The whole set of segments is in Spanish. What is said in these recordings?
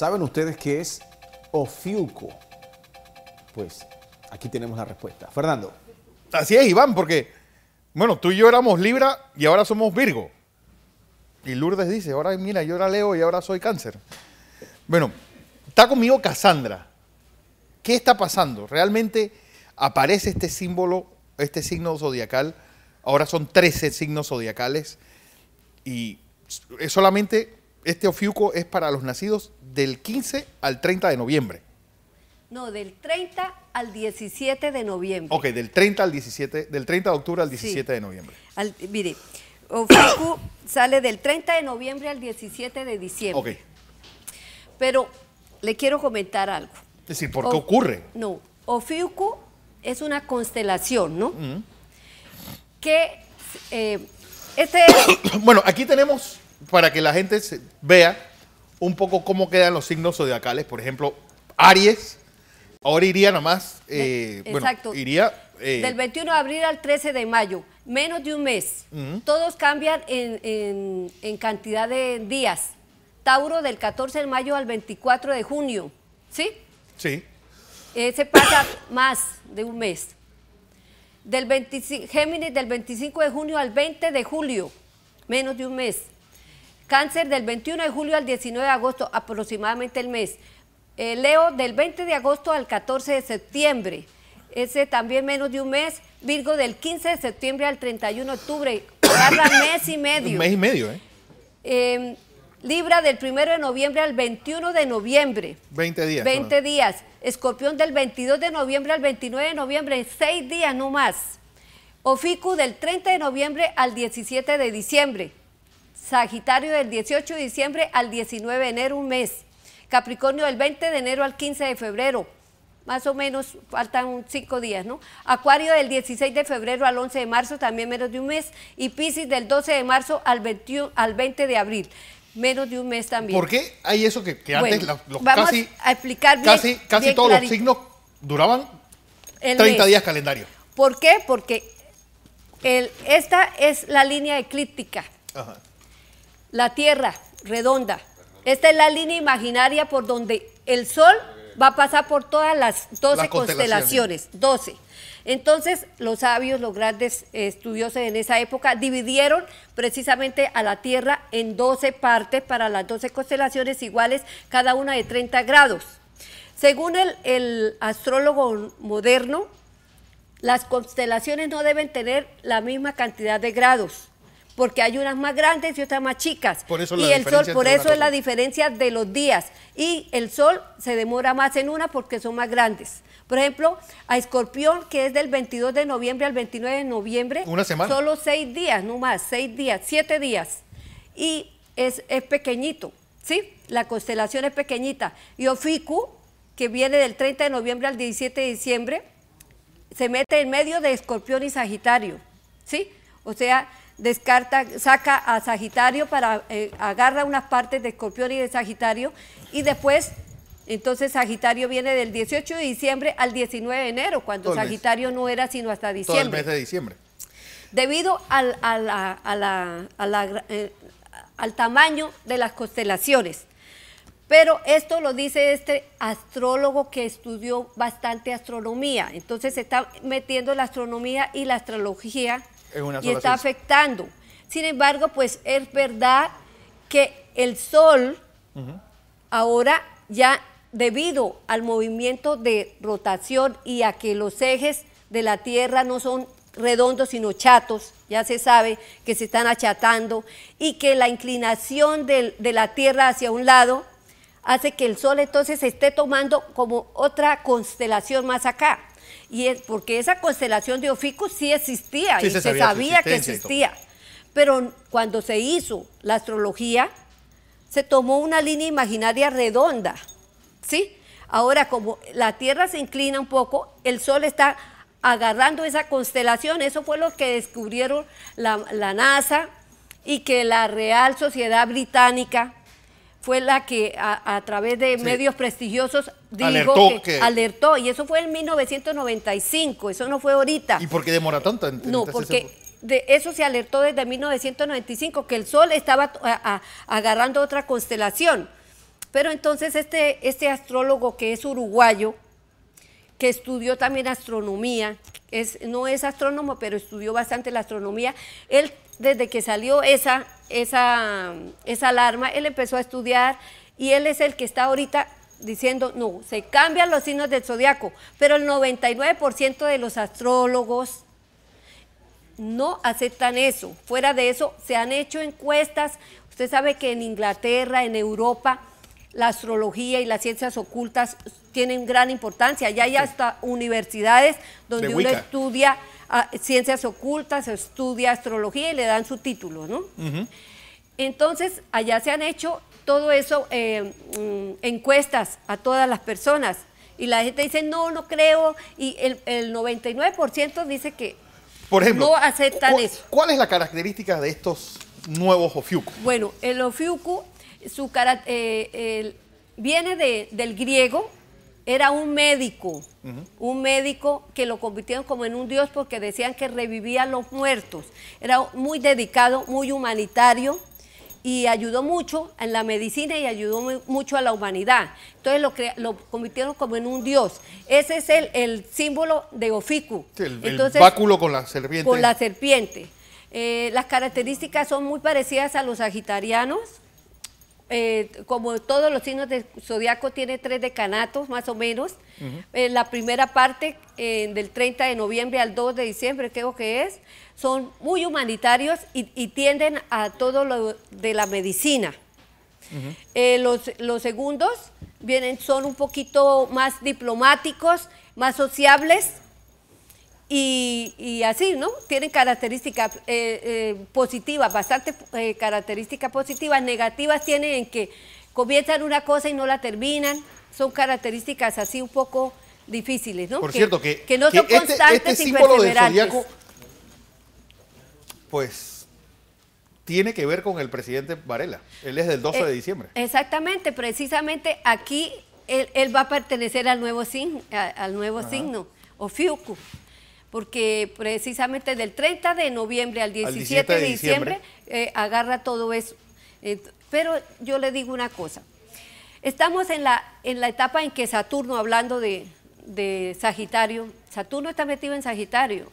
¿Saben ustedes qué es Ofiuco? Pues aquí tenemos la respuesta. Fernando. Así es, Iván, porque, bueno, tú y yo éramos Libra y ahora somos Virgo. Y Lourdes dice, ahora mira, yo era Leo y ahora soy Cáncer. Bueno, está conmigo Cassandra. ¿Qué está pasando? Realmente aparece este símbolo, este signo zodiacal. Ahora son 13 signos zodiacales y es solamente este ofiuco es para los nacidos del 15 al 30 de noviembre. No, del 30 al 17 de noviembre. Ok, del 30 al 17, del 30 de octubre al 17 de noviembre. mire, Ofiuco sale del 30 de noviembre al 17 de diciembre. Ok. Pero le quiero comentar algo. Es decir, ¿por qué ocurre? No, Ofiuco es una constelación, ¿no? Mm. Que eh, este... bueno, aquí tenemos para que la gente vea un poco cómo quedan los signos zodiacales. Por ejemplo, Aries, ahora iría nomás, más eh, eh, Exacto. iría... Eh, del 21 de abril al 13 de mayo, menos de un mes. Todos cambian en, cantidad de días. Tauro del 14 de mayo al 24 de junio, ¿sí? Sí. Se pasa más de un mes. Del Géminis del 25 de junio al 20 de julio, menos de un mes. Cáncer del 21 de julio al 19 de agosto, aproximadamente el mes. Eh, Leo del 20 de agosto al 14 de septiembre, ese también menos de un mes. Virgo del 15 de septiembre al 31 de octubre, un mes y medio. Un mes y medio, ¿eh? Em, Libra del 1 de noviembre al 21 de noviembre. 20 días. 20 días. Escorpión del 22 de noviembre al 29 de noviembre, 6 días no más. Oficu del 30 de noviembre al 17 de diciembre. Sagitario del 18 de diciembre al 19 de enero, un mes. Capricornio del 20 de enero al 15 de febrero, más o menos faltan cinco días, ¿no? Acuario del 16 de febrero al 11 de marzo, también menos de un mes, y Pisces del 12 de marzo al, 20 de abril. Menos de un mes también. ¿Por qué hay eso que, antes los, a explicar casi, todos los signos duraban 30 días calendario? ¿Por qué? Porque esta es la línea eclíptica. Ajá la Tierra redonda. Esta es la línea imaginaria por donde el Sol va a pasar por todas las 12 constelaciones, 12. Entonces, los sabios, los grandes estudiosos en esa época, dividieron precisamente a la Tierra en 12 partes para las 12 constelaciones iguales, cada una de 30 grados. Según el astrólogo moderno, las constelaciones no deben tener la misma cantidad de grados, porque hay unas más grandes y otras más chicas. Por eso y el sol, por eso es la diferencia de los días. Y el sol se demora más en una porque son más grandes. Por ejemplo, a Escorpión, que es del 22 de noviembre al 29 de noviembre, una semana. Solo seis días, no más, seis días, siete días. Y es, es pequeñito, ¿sí? La constelación es pequeñita. Y Oficu, que viene del 30 de noviembre al 17 de diciembre, se mete en medio de Escorpión y Sagitario, ¿sí? O sea, descarta, saca a Sagitario para, eh, agarra unas partes de Escorpión y de Sagitario y después, entonces Sagitario viene del 18 de diciembre al 19 de enero, cuando Sagitario no era sino hasta diciembre. Todo el mes de diciembre. Debido al, eh, al tamaño de las constelaciones. Pero esto lo dice este astrólogo que estudió bastante astronomía. Entonces se está metiendo la astronomía y la astrología y está afectando. Sin embargo, pues es verdad que el Sol ahora ya debido al movimiento de rotación y a que los ejes de la Tierra no son redondos sino chatos, ya se sabe que se están achatando y que la inclinación de la Tierra hacia un lado hace que el Sol entonces se esté tomando como otra constelación más acá y es porque esa constelación de Oficus sí existía y se, sabía, que existía. Pero cuando se hizo la astrología, se tomó una línea imaginaria redonda, ¿sí? Ahora, como la Tierra se inclina un poco, el Sol está agarrando esa constelación. Eso fue lo que descubrieron la NASA y que la Real Sociedad Británica fue la que a, través de medios prestigiosos dijo alertó, y eso fue en 1995, eso no fue ahorita. ¿Y por qué demora tanto? no, porque eso se alertó desde 1995 que el sol estaba agarrando otra constelación. Pero entonces este este astrólogo que es uruguayo que estudió también astronomía, es, no es astrónomo, pero estudió bastante la astronomía. Él, desde que salió esa esa, esa alarma, él empezó a estudiar y él es el que está ahorita diciendo, no, se cambian los signos del zodiaco, pero el 99% de los astrólogos no aceptan eso. Fuera de eso, se han hecho encuestas. Usted sabe que en Inglaterra, en Europa, la astrología y las ciencias ocultas tienen gran importancia. Ya hay hasta universidades donde uno estudia ciencias ocultas, estudia astrología y le dan su título, ¿no? Entonces, allá se han hecho todo eso, eh, mm, encuestas a todas las personas. Y la gente dice, no, no creo. Y el, el 99% dice que Por ejemplo, no aceptan eso. ¿Cuál es la característica de estos nuevos ofiuku? Bueno, el ofiuku su eh, viene de, del griego, era un médico, un médico que lo convirtieron como en un dios porque decían que revivía a los muertos. Era muy dedicado, muy humanitario y ayudó mucho en la medicina y ayudó mucho a la humanidad. Entonces lo, lo convirtieron como en un dios. Ese es el, símbolo de Oficu, báculo con la serpiente. Con la serpiente. Eh, las características son muy parecidas a los sagitarianos eh, como todos los signos del zodiaco, tiene tres decanatos más o menos. Eh, la primera parte, eh, del 30 de noviembre al 2 de diciembre, creo que es, son muy humanitarios y, tienden a todo lo de la medicina. los, los, segundos vienen, son un poquito más diplomáticos, más sociables, y, así, ¿no? Tienen características eh, eh, positivas, bastante eh, características positivas, negativas tienen en que comienzan una cosa y no la terminan, son características así un poco difíciles, ¿no? Por cierto, que, no son este, este constantes y pues tiene que ver con el presidente Varela, él es del 12 de diciembre. Exactamente, precisamente aquí él, va a pertenecer al nuevo, signo, al nuevo porque precisamente del 30 de noviembre al 17, de diciembre, eh, agarra todo eso. Eh, pero yo le digo una cosa, estamos en la, en la etapa en que Saturno, hablando de, Sagitario, Saturno está metido en Sagitario,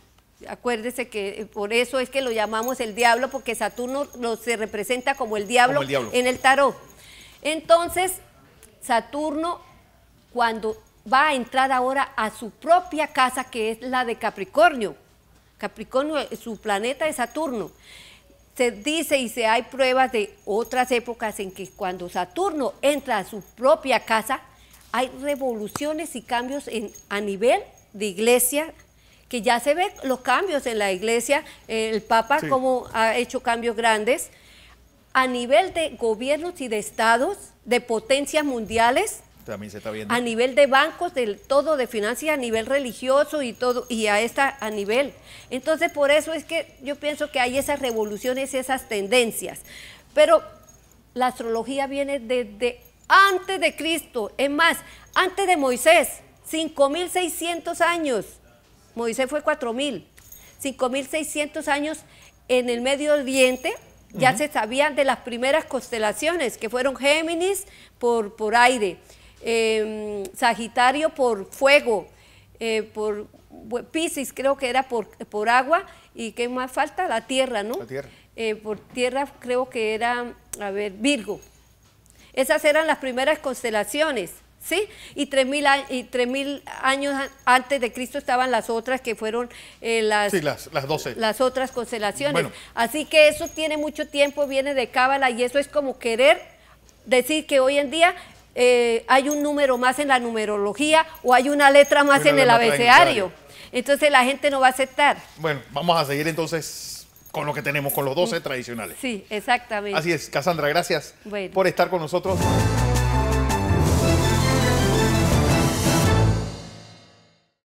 Acuérdese que eh, por eso es que lo llamamos el diablo, porque Saturno se representa como el, diablo en el tarot. Entonces, Saturno, cuando va a entrar ahora a su propia casa, que es la de Capricornio. Capricornio, eh, su planeta es Saturno. Se dice y se hay pruebas de otras épocas en que cuando Saturno entra a su propia casa, hay revoluciones y cambios a nivel de iglesia, que ya se ven los cambios en la iglesia, el Papa como ha hecho cambios grandes, a nivel de gobiernos y de estados, de potencias mundiales, a nivel de bancos, del todo, de finanzas, a nivel religioso y todo, y a esta a nivel. Entonces, por eso es que yo pienso que hay esas revoluciones, y esas tendencias. Pero la astrología viene desde antes de Cristo, es más, antes de Moisés, 5.600 años. Moisés fue 4.000. 5.600 años en el Medio Oriente ya se sabían de las primeras constelaciones, que fueron Géminis por, por aire, Em, Sagitario por fuego, eh, por Pisces creo que era por, agua, y ¿qué más falta? La tierra, ¿no? La tierra. Eh, por tierra creo que era, a ver, Virgo. Esas eran las primeras constelaciones. ¿Sí? Y tres mil años antes de Cristo estaban las otras que fueron eh, las, las, 12. las, otras constelaciones. Así que eso tiene mucho tiempo, viene de Cábala y eso es como querer decir que hoy en día eh, hay un número más en la numerología o hay una letra más en el abecedario. Entonces la gente no va a aceptar. Bueno, vamos a seguir entonces con lo que tenemos, con los 12 mm. tradicionales. Sí, exactamente. Así es, Cassandra, gracias por estar con nosotros.